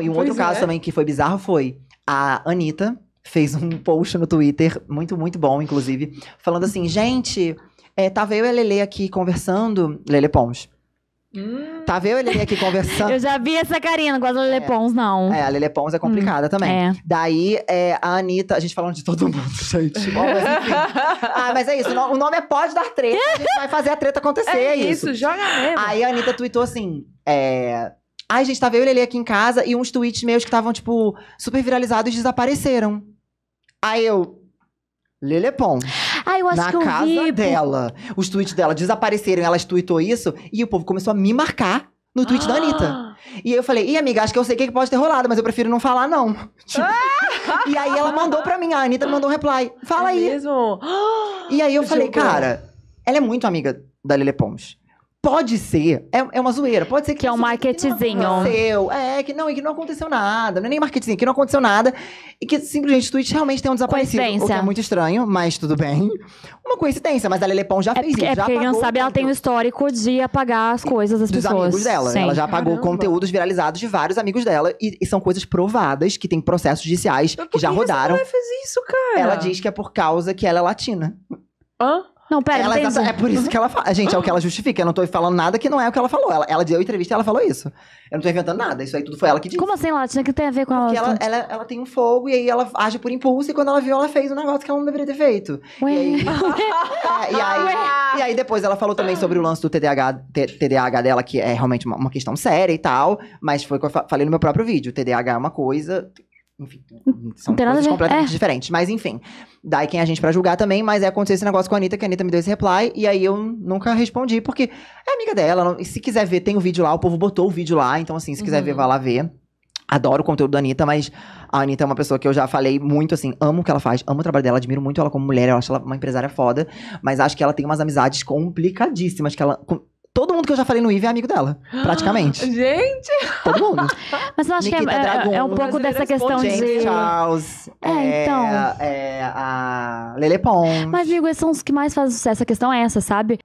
E um pois outro é. caso também que foi bizarro foi a Anitta fez um post no Twitter, muito, muito bom, inclusive, falando assim, gente, é, tava eu e a Lele aqui conversando, Lele Pons. Hum. Tava eu e a Lele aqui conversando. eu já vi essa carinha, não gosto da Lele é. Pons, não. É, a Lele Pons é hum, complicada hum. também. É. Daí, é, a Anitta, a gente falando de todo mundo, gente. Bom, mas ah, mas é isso, o nome é Pode Dar Treta, a gente vai fazer a treta acontecer, é, é isso. isso. joga mesmo. Aí a Anitta tweetou assim, é Ai, gente, tava eu e Lele aqui em casa e uns tweets meus que estavam, tipo, super viralizados desapareceram. Aí eu. Lelepon. Ah, eu acho na que eu casa vi, dela. Os tweets dela desapareceram, Ela tweetou isso e o povo começou a me marcar no tweet ah. da Anitta. Ah! E eu falei, e amiga, acho que eu sei o que pode ter rolado, mas eu prefiro não falar, não. Tipo, ah. e aí ela mandou pra mim, a Anitta mandou um reply. Fala é aí. Mesmo? E aí eu, eu falei, jogou. cara, ela é muito amiga da Lele Pons. Pode ser, é, é uma zoeira, pode ser que. Que é um marketzinho. Aconteceu, é, que não, e que não aconteceu nada. Não é nem marketzinho, que não aconteceu nada. E que simplesmente o Twitch realmente tem um desaparecido. O que é muito estranho, mas tudo bem. Uma coincidência, mas a Lelepão já é fez porque, isso. É já quem não sabe, ela tem o um histórico de apagar as coisas das dos pessoas. amigos dela. Né? Sim. Ela já apagou Caramba. conteúdos viralizados de vários amigos dela. E, e são coisas provadas, que tem processos judiciais, que já rodaram. você fez isso, cara. Ela diz que é por causa que ela é latina. Hã? Não, pera, ela, É por isso uhum. que ela fala. Gente, é o que ela justifica. Eu não tô falando nada que não é o que ela falou. Ela, ela deu entrevista e ela falou isso. Eu não tô inventando nada. Isso aí tudo foi ela que disse. Como assim, Latina? que tem a ver com Porque ela, ela, ela, tem um fogo e aí ela age por impulso. E quando ela viu, ela fez um negócio que ela não deveria ter feito. Ué. É, e aí, e, aí e, aí, depois ela falou também sobre o lance do TDAH, TDAH dela, que é realmente uma, uma questão séria e tal. Mas foi o que eu falei no meu próprio vídeo. TDAH é uma coisa, enfim, são coisas completamente é. diferentes. Mas enfim, daí quem é a gente para julgar também, mas é aconteceu esse negócio com a Anitta, que a Anitta me deu esse reply, e aí eu nunca respondi, porque é amiga dela. Não, se quiser ver, tem o um vídeo lá, o povo botou o vídeo lá, então assim, se quiser uhum. ver, vai lá ver. Adoro o conteúdo da Anitta, mas a Anitta é uma pessoa que eu já falei muito, assim, amo o que ela faz, amo o trabalho dela, admiro muito ela como mulher, eu acho ela uma empresária foda, mas acho que ela tem umas amizades complicadíssimas, que ela. Com, todo mundo que eu já falei no IVE é amigo dela, praticamente. Gente! Todo mundo. Mas eu acho Nikita que é, é, é um pouco dessa é questão assim, de. Charles. É, é, então. É, a Lele Pons. Mas, amigo, esses são os que mais fazem sucesso. A questão é essa, sabe?